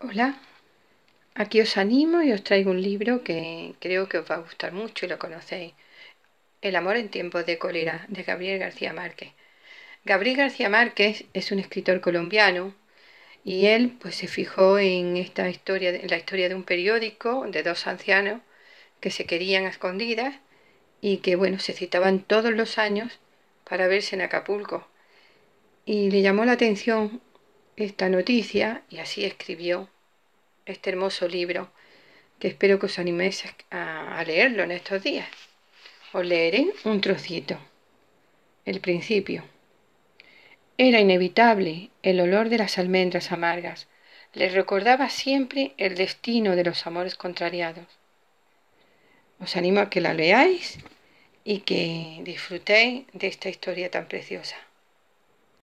Hola, aquí os animo y os traigo un libro que creo que os va a gustar mucho y lo conocéis. El amor en tiempos de cólera, de Gabriel García Márquez. Gabriel García Márquez es un escritor colombiano y él pues se fijó en esta historia, en la historia de un periódico de dos ancianos que se querían a escondidas y que bueno, se citaban todos los años para verse en Acapulco. Y le llamó la atención esta noticia y así escribió este hermoso libro que espero que os animéis a, leerlo en estos días. Os leeré un trocito. El principio. Era inevitable el olor de las almendras amargas. Les recordaba siempre el destino de los amores contrariados. Os animo a que la leáis y que disfrutéis de esta historia tan preciosa.